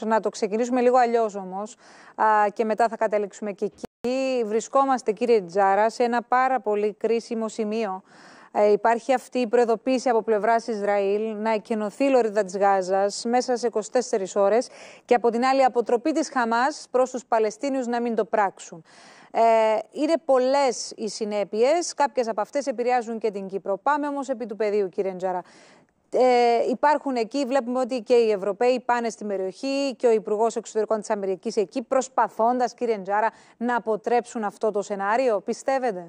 να το ξεκινήσουμε λίγο αλλιώς όμως και μετά θα καταλήξουμε και εκεί. Βρισκόμαστε, κύριε Τζάρα, σε ένα πάρα πολύ κρίσιμο σημείο. Ε, υπάρχει αυτή η προειδοποίηση από πλευράς Ισραήλ να εκενωθεί η λωρίδα της Γάζας μέσα σε 24 ώρες και από την άλλη αποτροπή της Χαμάς προς τους Παλαιστίνιους να μην το πράξουν. Ε, είναι πολλές οι συνέπειες. Κάποιες από αυτές επηρεάζουν και την Κύπρο. Πάμε όμως επί του πεδίου, κύριε Τζάρα. Ε, υπάρχουν εκεί, βλέπουμε ότι και οι Ευρωπαίοι πάνε στην περιοχή και ο Υπουργός Εξωτερικών της Αμερικής εκεί, προσπαθώντας, κύριε Ντζάρα, να αποτρέψουν αυτό το σενάριο. Πιστεύετε.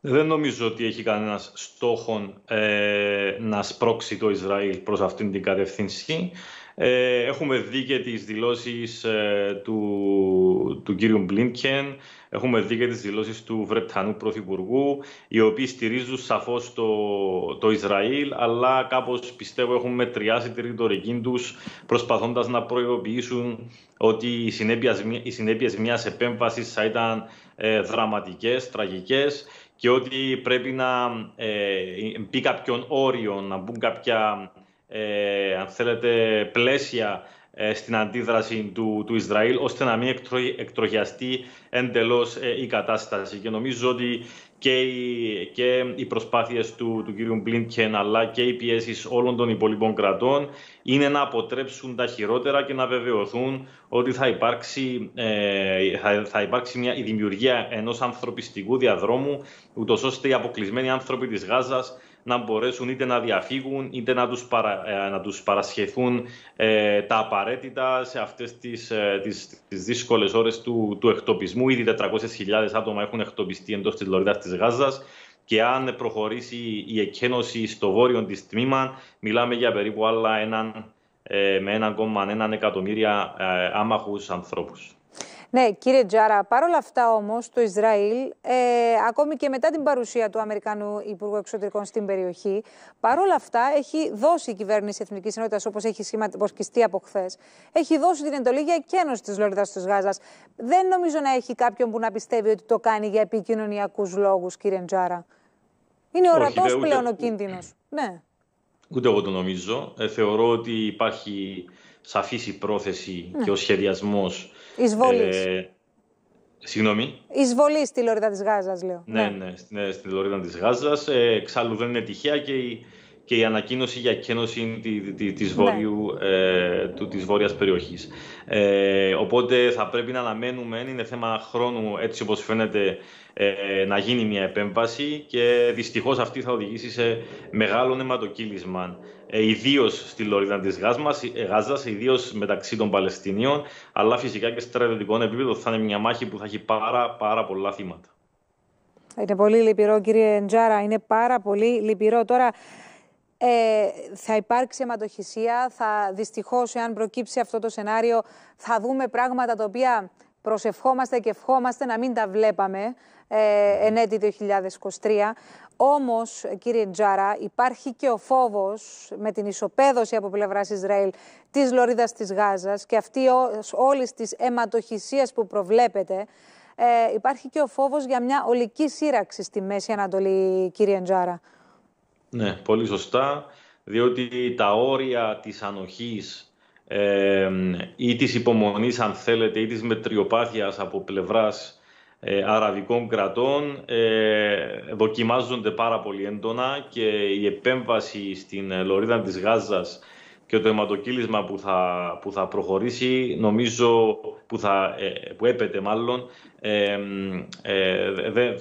Δεν νομίζω ότι έχει κανένας στόχο ε, να σπρώξει το Ισραήλ προς αυτήν την κατευθύνση. Ε, έχουμε δει και τις δηλώσεις ε, του, του κύριου Μπλίνκεν, έχουμε δει και τις δηλώσεις του Βρετανού Πρωθυπουργού, οι οποίοι στηρίζουν σαφώς το, το Ισραήλ, αλλά κάπως πιστεύω έχουν μετριάσει τη ρητορική τους, προσπαθώντας να προειδοποιήσουν ότι οι συνέπειες, οι συνέπειες μιας επέμβασης θα ήταν ε, δραματικές, τραγικές και ότι πρέπει να μπει κάποιον όριο, να μπουν κάποια ε, αν θέλετε, πλαίσια ε, στην αντίδραση του, του Ισραήλ, ώστε να μην εκτρο, εντελώς ε, η κατάσταση. Και νομίζω ότι και οι, και οι προσπάθειες του, του κ. Μπλίνκεν αλλά και οι πιέσεις όλων των υπολείπων κρατών είναι να αποτρέψουν τα χειρότερα και να βεβαιωθούν ότι θα υπάρξει, θα, υπάρξει μια, η δημιουργία ενός ανθρωπιστικού διαδρόμου ούτως ώστε οι αποκλεισμένοι άνθρωποι της Γάζας να μπορέσουν είτε να διαφύγουν είτε να τους, παρα, ε, να τους παρασχεθούν ε, τα απαραίτητα σε αυτές τις, ε, τις, δύσκολες ώρες του, του εκτοπισμού. Ήδη 400.000 άτομα έχουν εκτοπιστεί εντός της Λωρίδας της Γάζας και αν προχωρήσει η εκένωση στο βόρειο της τμήμα μιλάμε για περίπου άλλα έναν, ε, με 1,1 εκατομμύρια άμαχους ανθρώπους. Ναι, κύριε Τζάρα, παρόλα αυτά όμως το Ισραήλ, ε, ακόμη και μετά την παρουσία του Αμερικανού Υπουργού Εξωτερικών στην περιοχή, παρόλα αυτά έχει δώσει η κυβέρνηση Εθνικής Ενότητας, όπως έχει σχηματιστεί από χθες, έχει δώσει την εντολή για εκένωση της Λόριδα της Γάζας. Δεν νομίζω να έχει κάποιον που να πιστεύει ότι το κάνει για επικοινωνιακούς λόγους, κύριε Τζάρα. Είναι ορατό πλέον ο κίνδυνος. Ναι. Ούτε εγώ το νομίζω. Ε, θεωρώ ότι υπάρχει σαφής η πρόθεση ναι. και ο σχεδιασμός. Εισβολής. Ε, συγγνώμη. Εισβολής στη Λόριδα της Γάζας, λέω. Ναι, ναι, ναι στη ε, Λωρίδα της Γάζας. Ε, εξάλλου δεν είναι τυχαία και η, και η ανακοίνωση για κένωση της, ναι. βόρειου, ναι. του, της βόρειας περιοχής. οπότε θα πρέπει να αναμένουμε, είναι θέμα χρόνου έτσι όπως φαίνεται να γίνει μια επέμβαση και δυστυχώς αυτή θα οδηγήσει σε μεγάλο νεματοκύλισμα. Ε, ιδίως στη Λωρίδα της ε, Γάζας, ιδίως μεταξύ των Παλαιστινίων, αλλά φυσικά και στρατιωτικό επίπεδο θα είναι μια μάχη που θα έχει πάρα, πάρα πολλά θύματα. Είναι πολύ λυπηρό, κύριε Ντζάρα. Είναι πάρα πολύ λυπηρό. Τώρα ε, θα υπάρξει αιματοχυσία. Θα, δυστυχώς, εάν προκύψει αυτό το σενάριο, θα δούμε πράγματα τα οποία προσευχόμαστε και ευχόμαστε να μην τα βλέπαμε ε, εν έτη 2023. Όμως, κύριε Τζάρα, υπάρχει και ο φόβος με την ισοπαίδωση από πλευράς Ισραήλ της Λωρίδας της Γάζας και αυτή όλης της αιματοχυσίας που προβλέπεται, ε, υπάρχει και ο φόβος για μια ολική σύραξη στη Μέση Ανατολή, κύριε Τζάρα. Ναι, πολύ σωστά, διότι τα όρια της ανοχής ε, ή της υπομονής, αν θέλετε, ή της μετριοπάθειας από πλευράς ε, αραβικών κρατών ε, δοκιμάζονται πάρα πολύ έντονα και η επέμβαση στην ε, λωρίδα της Γάζας και το αιματοκύλισμα που θα, που θα προχωρήσει, νομίζω που, θα, ε, που έπεται μάλλον, ε, ε, δεν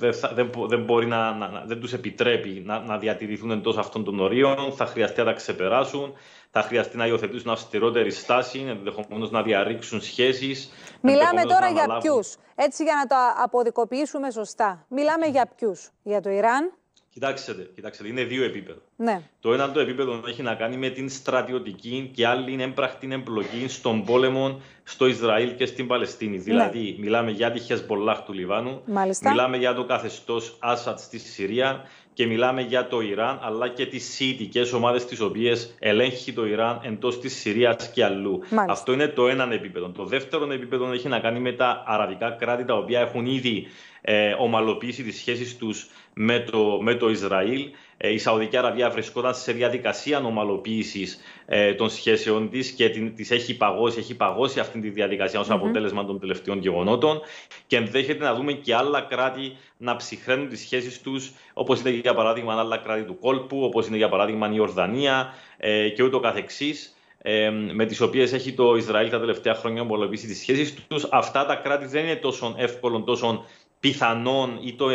δε, μπορεί να, να, δεν τους επιτρέπει να, να διατηρηθούν εντός αυτών των ορίων, θα χρειαστεί να τα ξεπεράσουν, θα χρειαστεί να υιοθετήσουν αυστηρότερη στάση, ενδεχομένως να διαρρήξουν σχέσεις. Μιλάμε τώρα για ποιους. έτσι για να το αποδικοποιήσουμε σωστά. Μιλάμε για ποιους, για το Ιράν, Κοιτάξτε, κοιτάξτε, είναι δύο επίπεδα. Ναι. Το ένα το επίπεδο έχει να κάνει με την στρατιωτική και άλλη έμπρακτη εμπλοκή στον πόλεμο στο Ισραήλ και στην Παλαιστίνη. Ναι. Δηλαδή, μιλάμε για τη Χεσμολάχ του Λιβάνου, Μάλιστα. μιλάμε για το καθεστώς Άσαντ στη Συρία και μιλάμε για το Ιράν, αλλά και τις σιητικές ομάδες τις οποίες ελέγχει το Ιράν εντός της Συρίας και αλλού. Αυτό είναι το ένα επίπεδο. Το δεύτερο επίπεδο έχει να κάνει με τα αραβικά κράτη τα οποία έχουν ήδη ε, ομαλοποιήσει τις σχέσεις τους με το, με το Ισραήλ. Ε, η Σαουδική Αραβία βρισκόταν σε διαδικασία ομαλοποίησης ε, των σχέσεων της και την, της έχει παγώσει, έχει παγώσει αυτή τη διαδικασία ως αποτέλεσμα των τελευταίων γεγονότων και ενδέχεται να δούμε και άλλα κράτη να ψυχραίνουν τις σχέσεις τους όπως είναι για παράδειγμα άλλα κράτη του κόλπου, όπως είναι για παράδειγμα η Ορδανία ε, και ούτω καθεξής ε, με τις οποίες έχει το Ισραήλ τα τελευταία χρόνια ομολογήσει τις σχέσεις τους. Αυτά τα κράτη δεν είναι τόσο εύκολο, τόσο πιθανόν ή το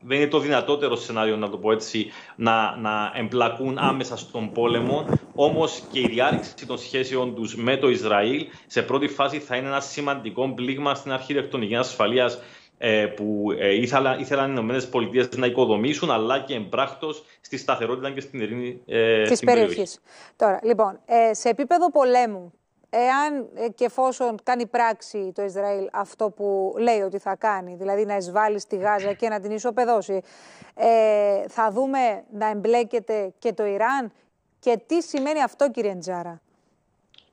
δεν είναι το δυνατότερο σενάριο να το πω έτσι, να, εμπλακούν άμεσα στον πόλεμο. Όμως και η διάρρηξη των σχέσεων τους με το Ισραήλ σε πρώτη φάση θα είναι ένα σημαντικό πλήγμα στην αρχή αρχιτεκτονική ασφαλείας ε, που ε, ήθελαν, ήθελαν οι Ηνωμένες Πολιτείες να οικοδομήσουν, αλλά και εμπράκτο στη σταθερότητα και στην ειρήνη ε, της περιοχή. Τώρα, λοιπόν, σε επίπεδο πολέμου, εάν ε, και εφόσον κάνει πράξη το Ισραήλ αυτό που λέει ότι θα κάνει, δηλαδή να εισβάλλει στη Γάζα και να την ισοπεδώσει, ε, θα δούμε να εμπλέκεται και το Ιράν. Και τι σημαίνει αυτό κύριε Τζάρα.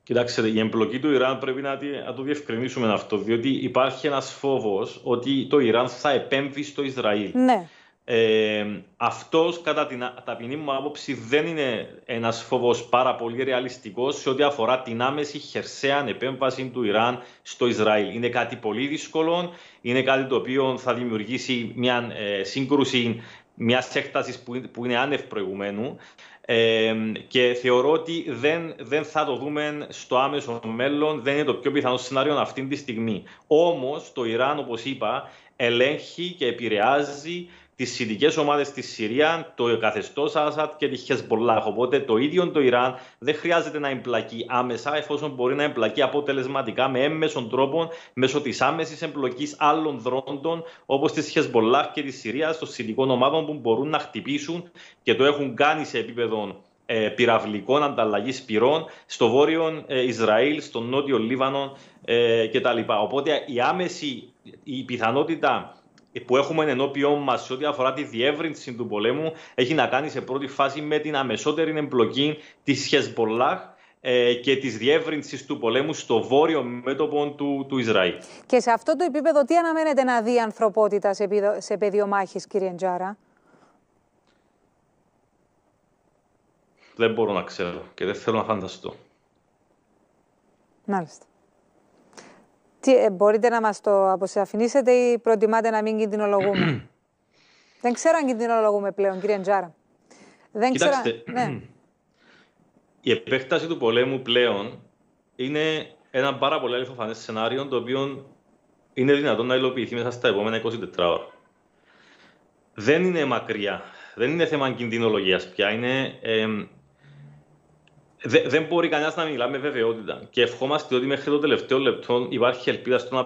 Κοιτάξτε, η εμπλοκή του Ιράν πρέπει να, το διευκρινίσουμε αυτό, διότι υπάρχει ένας φόβος ότι το Ιράν θα επέμβει στο Ισραήλ. Ναι. Ε, αυτός κατά την ταπεινή μου άποψη δεν είναι ένας φόβος πάρα πολύ ρεαλιστικός σε ό,τι αφορά την άμεση χερσαία επέμβαση του Ιράν στο Ισραήλ. Είναι κάτι πολύ δύσκολο, είναι κάτι το οποίο θα δημιουργήσει μια ε, σύγκρουση μια έκταση που, είναι άνευ προηγουμένου και θεωρώ ότι δεν, δεν θα το δούμε στο άμεσο μέλλον, δεν είναι το πιο πιθανό σενάριο αυτή τη στιγμή. Όμως το Ιράν, όπως είπα, ελέγχει και επηρεάζει τις ειδικές ομάδες στη Συρία, το καθεστώς Άσαντ και τη Χεσμολάχ. Οπότε το ίδιο το Ιράν δεν χρειάζεται να εμπλακεί άμεσα, εφόσον μπορεί να εμπλακεί αποτελεσματικά με έμμεσον τρόπο μέσω της άμεσης εμπλοκής άλλων δρόντων όπως της Χεσμολάχ και της Συρίας των συνδικών ομάδων που μπορούν να χτυπήσουν και το έχουν κάνει σε επίπεδο ε, πυραυλικών ανταλλαγής πυρών στο βόρειο ε, Ισραήλ, στο νότιο Λίβανο ε, κτλ. Οπότε η άμεση η πιθανότητα ε, που έχουμε ενώπιόν μας σε ό,τι αφορά τη διεύρυνση του πολέμου έχει να κάνει σε πρώτη φάση με την αμεσότερη εμπλοκή της Χεσμολάχ και της διεύρυνσης του πολέμου στο βόρειο μέτωπο του, του Ισραήλ. Και σε αυτό το επίπεδο, τι αναμένετε να δει η ανθρωπότητα σε, σε πεδίο μάχης, κύριε Τζάρα? Δεν μπορώ να ξέρω και δεν θέλω να φανταστώ. Μάλιστα. Ε, μπορείτε να μας το αποσαφηνίσετε ή προτιμάτε να μην κινδυνολογούμε. Δεν ξέρω αν κινδυνολογούμε πλέον, κύριε Τζάρα. Δεν Κοιτάξτε, ναι. η επέκταση του πολέμου πλέον είναι ένα πάρα πολύ αληθοφανές σενάριο το οποίο είναι δυνατόν να υλοποιηθεί μέσα στα επόμενα 24 ώρα. Δεν είναι μακριά. Δεν είναι θέμα κινδυνολογίας πια. Είναι ε, δεν μπορεί κανένας να μιλά με βεβαιότητα. Και ευχόμαστε ότι μέχρι το τελευταίο λεπτό υπάρχει ελπίδα στο να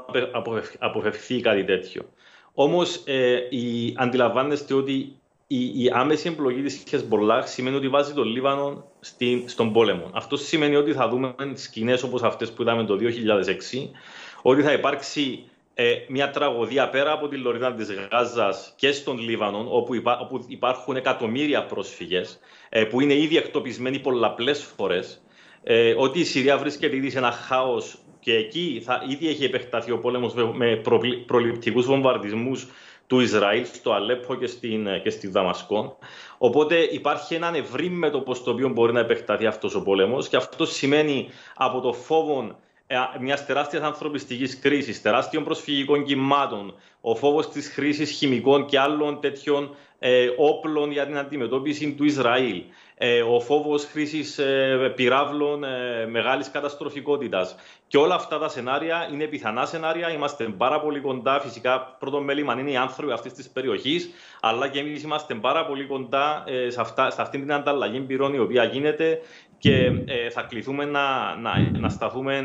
αποφευθεί κάτι τέτοιο. Όμως, ε, αντιλαμβάνεστε ότι η, η άμεση εμπλοκή της Χεσμολάχ σημαίνει ότι βάζει τον Λίβανο στον πόλεμο. Αυτό σημαίνει ότι θα δούμε σκηνές όπως αυτές που είδαμε το 2006, ότι θα υπάρξει ε, μια τραγωδία πέρα από τη Λωρίδα της Γάζας και στον Λίβανο, όπου, υπάρχουν εκατομμύρια πρόσφυγες, ε, που είναι ήδη εκτοπισμένοι πολλαπλές φορές, ε, ότι η Συρία βρίσκεται ήδη σε ένα χάος και εκεί θα, ήδη έχει επεκταθεί ο πόλεμος με, με προληπτικούς βομβαρδισμούς του Ισραήλ στο Αλέπο και, στην, ε, και στη Δαμασκό. Οπότε υπάρχει ένα ευρύ μέτωπο το οποίο μπορεί να επεκταθεί αυτός ο πόλεμος και αυτό σημαίνει από το φόβο ε, μιας τεράστιας ανθρωπιστικής κρίσης, τεράστιων προσφυγικών κυμάτων, ο φόβος της χρήσης χημικών και άλλων τέτοιων ε, όπλων για την αντιμετώπιση του Ισραήλ, ε, ο φόβος χρήσης ε, πυράβλων ε, μεγάλης καταστροφικότητας. Και όλα αυτά τα σενάρια είναι πιθανά σενάρια. Είμαστε πάρα πολύ κοντά. Φυσικά, πρώτο μέλημα είναι οι άνθρωποι αυτής της περιοχής, αλλά και εμείς είμαστε πάρα πολύ κοντά σε, αυτά, σε αυτή την ανταλλαγή πυρών η οποία γίνεται και ε, θα κληθούμε να, να, σταθούμε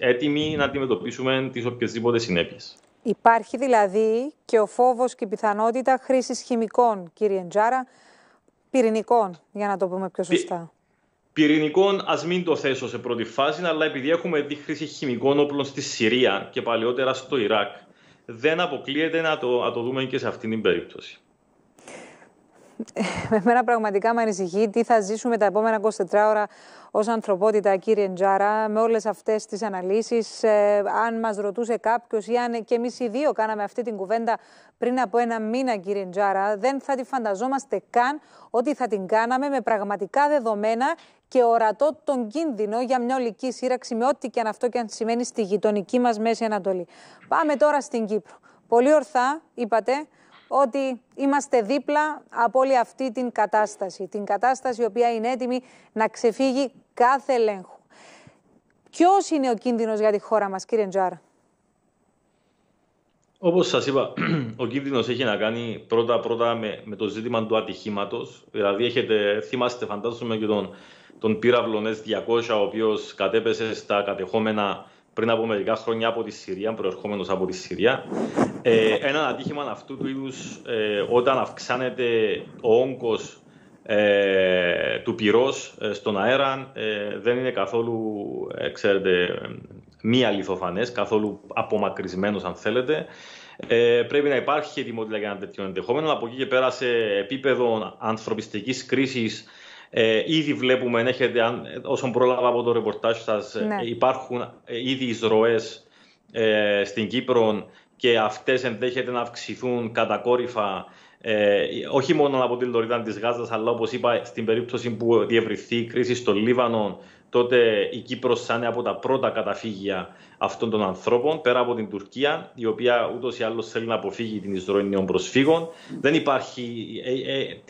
ε, έτοιμοι να αντιμετωπίσουμε τις οποιασδήποτε συνέπειες. Υπάρχει δηλαδή και ο φόβος και η πιθανότητα χρήσης χημικών, κύριε Τζάρα, πυρηνικών, για να το πούμε πιο σωστά. Πυρηνικών, ας μην το θέσω σε πρώτη φάση, αλλά επειδή έχουμε δει χρήση χημικών όπλων στη Συρία και παλαιότερα στο Ιράκ, δεν αποκλείεται να το, να το δούμε και σε αυτήν την περίπτωση. εμένα πραγματικά με ανησυχεί τι θα ζήσουμε τα επόμενα 24 ώρα ως ανθρωπότητα, κύριε Τζάρα με όλες αυτές τις αναλύσεις. Ε, αν μας ρωτούσε κάποιος, ή αν και εμείς οι δύο κάναμε αυτή την κουβέντα πριν από ένα μήνα, κύριε Τζάρα, δεν θα τη φανταζόμαστε καν ότι θα την κάναμε με πραγματικά δεδομένα και ορατό τον κίνδυνο για μια ολική σύραξη, με ό,τι και αν αυτό και αν σημαίνει στη γειτονική μας Μέση Ανατολή. Πάμε τώρα στην Κύπρο. Πολύ ορθά, είπατε, ότι είμαστε δίπλα από όλη αυτή την κατάσταση. Την κατάσταση η οποία είναι έτοιμη να ξεφύγει κάθε ελέγχου. Ποιος είναι ο κίνδυνος για τη χώρα μας, κύριε Ντζάρα. Όπως σας είπα, ο κίνδυνος έχει να κάνει πρώτα-πρώτα με, το ζήτημα του ατυχήματος. Δηλαδή, έχετε, θυμάστε, φαντάζομαι και τον, τον πύραυλο S200, ο οποίος κατέπεσε στα κατεχόμενα πριν από μερικά χρόνια από τη Συρία, προερχόμενος από τη Συρία. Ε, ένα ατύχημα αυτού του είδους ε, όταν αυξάνεται ο όγκος ε, του πυρός στον αέρα δεν είναι καθόλου, ξέρετε, μη αληθοφανές, καθόλου απομακρυσμένος, αν θέλετε. πρέπει να υπάρχει και ετοιμότητα για ένα τέτοιο ενδεχόμενο. Από εκεί και πέρα, σε επίπεδο ανθρωπιστικής κρίσης, ε, ήδη βλέπουμε, ενέχεται, όσον πρόλαβα από το ρεπορτάζ σας, ε, ναι. υπάρχουν ε, ήδη εισρωές ε, στην Κύπρο και αυτές ενδέχεται να αυξηθούν κατακόρυφα ε, όχι μόνο από την Λωρίδα της Γάζας, αλλά όπως είπα, στην περίπτωση που διευρυνθεί η κρίση στο Λίβανο, τότε η Κύπρος θα από τα πρώτα καταφύγια αυτών των ανθρώπων, πέρα από την Τουρκία, η οποία ούτως ή άλλως θέλει να αποφύγει την εισρωή νέων προσφύγων. Δεν υπάρχει, ε, ε,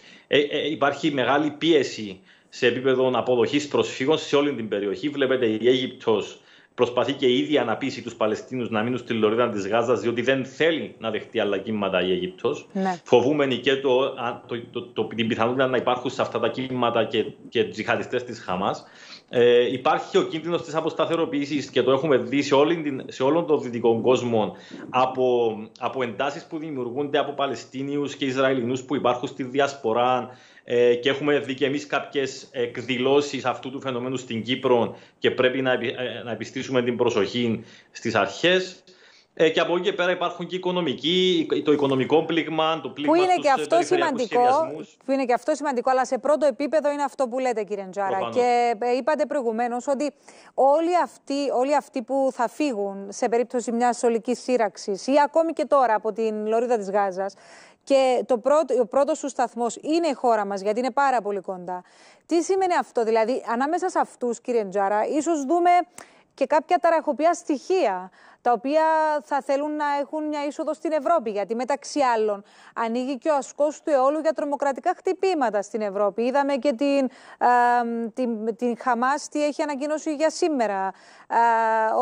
ε, υπάρχει μεγάλη πίεση σε επίπεδο αποδοχής προσφύγων σε όλη την περιοχή. Βλέπετε η Αίγυπτος Προσπαθεί και η ίδια να πείσει τους Παλαιστίνους να μείνουν στη λωρίδα της Γάζας, διότι δεν θέλει να δεχτεί άλλα κύματα η Αίγυπτος. Ναι. και το, το, το, την πιθανότητα να υπάρχουν σε αυτά τα κύματα και, και τζιχαριστέ της Χαμάς. Ε, υπάρχει ο κίνδυνος της αποσταθεροποίησης και το έχουμε δει σε, όλη την, σε όλον τον δυτικό κόσμο από, από εντάσεις που δημιουργούνται από Παλαιστίνιους και Ισραηλινούς που υπάρχουν στη διασπορά. Ε, και έχουμε δει και εμείς κάποιες εκδηλώσεις αυτού του φαινομένου στην Κύπρο και πρέπει να, ε, να επιστήσουμε την προσοχή στις αρχές. Ε, και από εκεί και πέρα υπάρχουν και οικονομικοί, το οικονομικό πλήγμα, το πλήγμα που είναι στους και ε, αυτό σημαντικό, Που είναι και αυτό σημαντικό, αλλά σε πρώτο επίπεδο είναι αυτό που λέτε, κύριε Τζάρα. Προφανώς. Και ε, είπατε προηγουμένως ότι όλοι αυτοί, όλοι αυτοί που θα φύγουν σε περίπτωση μιας ολικής σύραξης ή ακόμη και τώρα από την λωρίδα της Γάζας. Και το πρώτο, ο πρώτος σου σταθμός είναι η χώρα μας, γιατί είναι πάρα πολύ κοντά. Τι σημαίνει αυτό, δηλαδή, ανάμεσα σε αυτούς, κύριε Τζάρα, ίσως δούμε και κάποια ταραχοπιά στοιχεία τα οποία θα θέλουν να έχουν μια είσοδο στην Ευρώπη. Γιατί μεταξύ άλλων ανοίγει και ο ασκός του αιώλου για τρομοκρατικά χτυπήματα στην Ευρώπη. Είδαμε και την, ε, την, την Χαμάς τι έχει ανακοινώσει για σήμερα.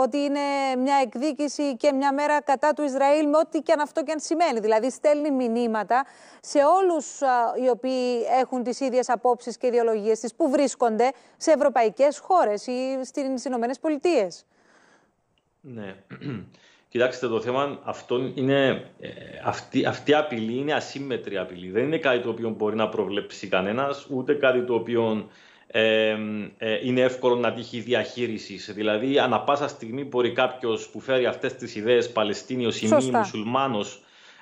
ότι είναι μια εκδίκηση και μια μέρα κατά του Ισραήλ με ό,τι και αν αυτό και αν σημαίνει. Δηλαδή στέλνει μηνύματα σε όλους ε, οι οποίοι έχουν τις ίδιες απόψεις και ιδεολογίες της που βρίσκονται σε ευρωπαϊκές χώρες ή στις Ηνωμένες Πολιτείες. Ναι. Κοιτάξτε, το θέμα αυτό είναι, ε, αυτή, αυτή η απειλή είναι ασύμμετρη απειλή. Δεν είναι κάτι το οποίο μπορεί να προβλέψει κανένας, ούτε κάτι το οποίο ε, ε, είναι εύκολο να τύχει διαχείρισης. Δηλαδή, ανά πάσα στιγμή μπορεί κάποιος που φέρει αυτές τις ιδέες, Παλαιστίνιος, μη Μουσουλμάνο,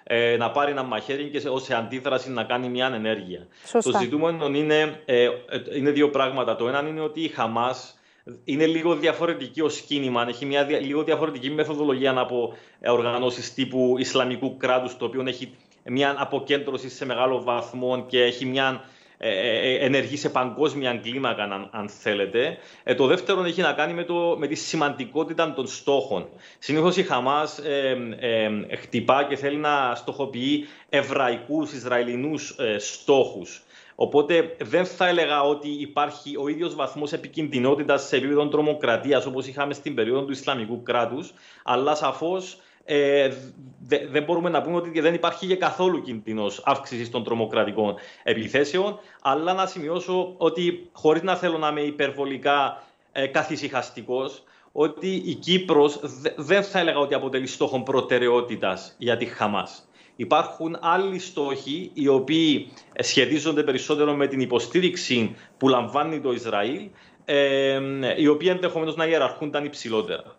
ε, να πάρει ένα μαχαίρι και ως αντίδραση να κάνει μια ανενέργεια. Σωστά. Το ζητούμενο είναι, ε, ε, είναι δύο πράγματα. Το ένα είναι ότι η Χαμάς είναι λίγο διαφορετική ως κίνημα, έχει μια λίγο διαφορετική μεθοδολογία από ε, οργανώσεις τύπου Ισλαμικού κράτους, το οποίο έχει μια αποκέντρωση σε μεγάλο βαθμό και έχει μια ε, ε, ενεργή σε παγκόσμια κλίμακα, αν, θέλετε. το δεύτερο έχει να κάνει με, τη σημαντικότητα των στόχων. Συνήθως η Χαμάς ε, χτυπά και θέλει να στοχοποιεί εβραϊκούς, Ισραηλινούς στόχους. Οπότε δεν θα έλεγα ότι υπάρχει ο ίδιος βαθμός επικίνδυνοτητα σε επίπεδο τρομοκρατίας όπως είχαμε στην περίοδο του Ισλαμικού κράτους, αλλά σαφώς ε, δεν μπορούμε να πούμε ότι δεν υπάρχει και καθόλου κίνδυνο αύξησης των τρομοκρατικών επιθέσεων. Αλλά να σημειώσω ότι χωρίς να θέλω να είμαι υπερβολικά ε, καθησυχαστικός, ότι η Κύπρος δεν θα έλεγα ότι αποτελεί στόχο προτεραιότητας για τη Χαμάς. Υπάρχουν άλλοι στόχοι οι οποίοι ε, σχετίζονται περισσότερο με την υποστήριξη που λαμβάνει το Ισραήλ, ε, ε, οι οποίοι ενδεχομένως να ιεραρχούνταν υψηλότερα.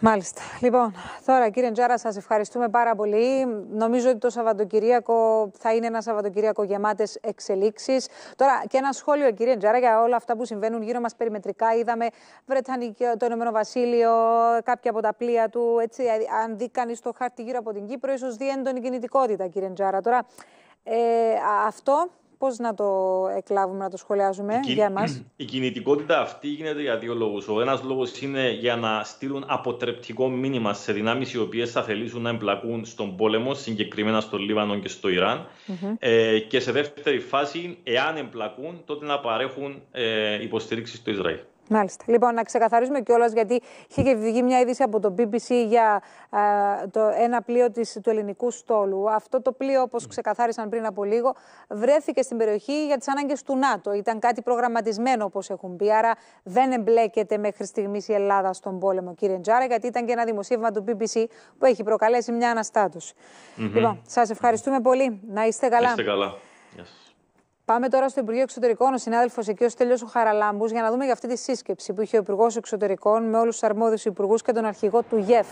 Μάλιστα. Λοιπόν, τώρα κύριε Τζάρα, σας ευχαριστούμε πάρα πολύ. Νομίζω ότι το Σαββατοκυριακό θα είναι ένα Σαββατοκυριακό γεμάτες εξελίξεις. Τώρα και ένα σχόλιο κύριε Τζαρά, για όλα αυτά που συμβαίνουν γύρω μας περιμετρικά. Είδαμε Βρετανική, το Ηνωμένο Βασίλειο, κάποια από τα πλοία του. Έτσι, ε, αν δει κανείς το χάρτη γύρω από την Κύπρο, ίσως δει έντονη κινητικότητα κύριε Τζάρα. Τώρα, ε, αυτό Πώς να το εκλάβουμε, να το σχολιάζουμε η, για εμάς. Η κινητικότητα αυτή γίνεται για δύο λόγου. Ο ένας λόγος είναι για να στείλουν αποτρεπτικό μήνυμα σε δυνάμεις οι οποίες θα θελήσουν να εμπλακούν στον πόλεμο, συγκεκριμένα στο Λίβανο και στο ιραν ε, και σε δεύτερη φάση, εάν εμπλακούν, τότε να παρέχουν ε, υποστήριξη στο Ισραήλ. Μάλιστα. Λοιπόν, να ξεκαθαρίσουμε κιόλας, γιατί είχε βγει μια είδηση από το BBC για το, ένα πλοίο της, του ελληνικού στόλου. Αυτό το πλοίο, όπως ναι. ξεκαθάρισαν πριν από λίγο, βρέθηκε στην περιοχή για τις ανάγκες του ΝΑΤΟ. Ήταν κάτι προγραμματισμένο, όπως έχουν πει. Άρα δεν εμπλέκεται μέχρι στιγμής η Ελλάδα στον πόλεμο, κύριε Τζάρα, γιατί ήταν και ένα δημοσίευμα του BBC που έχει προκαλέσει μια αναστάτωση. Mm-hmm. Λοιπόν, σας ευχαριστούμε πολύ. Να είστε καλά. Είστε καλά. Yes. Πάμε τώρα στο Υπουργείο Εξωτερικών, ο συνάδελφος εκεί, ο Στέλιος Χαραλάμπους, για να δούμε για αυτή τη σύσκεψη που είχε ο Υπουργός Εξωτερικών με όλους τους αρμόδιους υπουργούς και τον αρχηγό του ΓΕΦ.